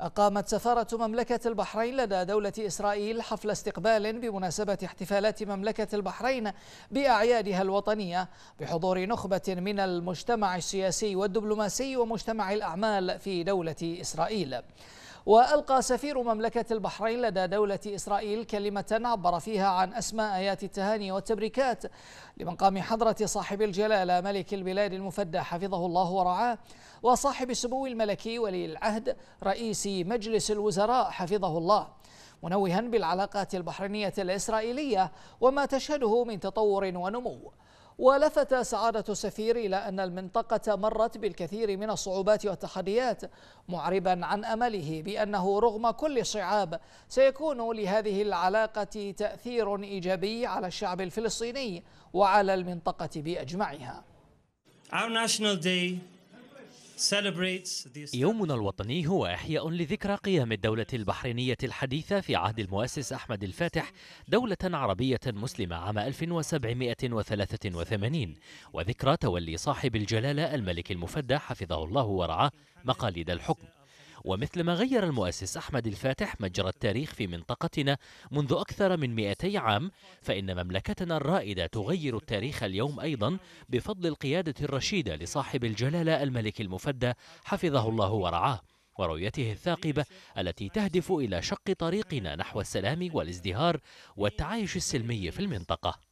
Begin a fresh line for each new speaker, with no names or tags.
أقامت سفارة مملكة البحرين لدى دولة إسرائيل حفل استقبال بمناسبة احتفالات مملكة البحرين بأعيادها الوطنية بحضور نخبة من المجتمع السياسي والدبلوماسي ومجتمع الأعمال في دولة إسرائيل وألقى سفير مملكة البحرين لدى دولة إسرائيل كلمة عبر فيها عن أسماء آيات التهاني والتبريكات لمقام حضرة صاحب الجلالة ملك البلاد المفدى حفظه الله ورعاه وصاحب السمو الملكي ولي العهد رئيس مجلس الوزراء حفظه الله منوها بالعلاقات البحرينية الإسرائيلية وما تشهده من تطور ونمو ولفت سعادة السفير إلى أن المنطقة مرت بالكثير من الصعوبات والتحديات معربا عن أمله بأنه رغم كل صعاب سيكون لهذه العلاقة تأثير إيجابي على الشعب الفلسطيني وعلى المنطقة بأجمعها
Our National Day يومنا الوطني هو إحياء لذكرى قيام الدولة البحرينية الحديثة في عهد المؤسس أحمد الفاتح دولة عربية مسلمة عام 1783 وذكرى تولي صاحب الجلالة الملك المفدى حفظه الله ورعاه مقاليد الحكم ومثلما غير المؤسس أحمد الفاتح مجرى التاريخ في منطقتنا منذ أكثر من 200 عام فإن مملكتنا الرائدة تغير التاريخ اليوم أيضا بفضل القيادة الرشيدة لصاحب الجلالة الملك المفدى حفظه الله ورعاه ورؤيته الثاقبة التي تهدف إلى شق طريقنا نحو السلام والازدهار والتعايش السلمي في المنطقة